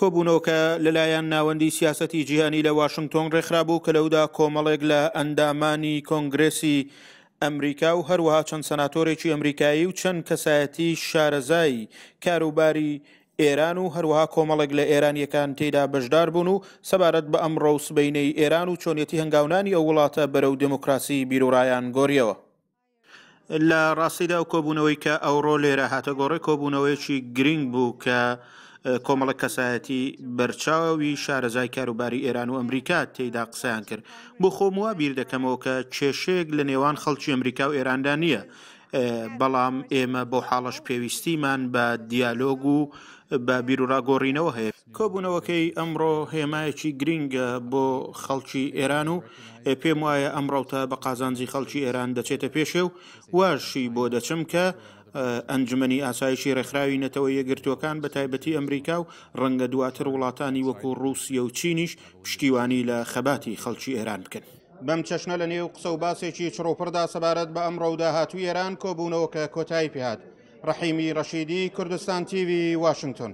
کۆبوونەوەکە لەلایەن ناوەندی سیاسەتی جیهانی لە واشنگتۆن ڕێکخرابوو کە لەودا کۆمەڵێک لە ئەندامانی کۆنگرسی ئەمریکا و هەروەها چەند سەناتۆرێکی ئەمریکایی و چەند کەسایەتی شارەزایی کاروباری ئێران و هەروەها کۆمەڵێک لە ئێرانیەکان تێدا بەشدار بوون و سەبارەت بە ئەمڕۆ سبینەی ئێران و چۆنیەتی هەنگاوانی ئەو وڵاتە بەرەو دموکراسی بیرورایان گۆریەوە. لە ڕاستیدا و کۆبوونەوەی کە ئەوڕۆ لێرە هاتە گۆڕی کۆبوونەوەیکی گرنگ بوو کە کۆمەڵە کەسایەتی بەرچاوی شارەزای کاروباری ئێران و ئەمریکا تێدا قسەیان کرد بۆ خۆم وا بیر دەکەمەوە کە کێشێک لە نێوان خەڵکی ئەمریکا و ئێراندا نییە بەڵام ئێمە بۆ حاڵش پێویستیمان بە دیالۆگ و بە بیرروڕاگۆڕینەوە هەیە کۆبوونەوەکەی ئەمڕۆ هێمایەکی گرینگە بۆ خەڵکی ئێران و پێم وایە ئەمڕۆ تا بە قازانجی خەڵکی ئێران دەچێتە پێشێ و واشی بۆ دەچم کە ئەنجمەی ئاسایشی ڕێکخراوی نەتەوە یەگرتوەکان بە تایبەتی ئەمریکا و ڕەنگە دواتر وڵاتانی وەکو رووسیا و چینیش پشتیوانی لە خەباتی خەڵکی ئێران بکەن. بەم چەشنە لە نێو قسە و باسێکی چڕۆپڕدا سەبارەت بە ئەمڕۆ داهاتوی ئێران کۆبوونەوە کە کۆتایی پێهات. ڕحیمی ڕەشیدی کوردستان تیوی واشنگتن.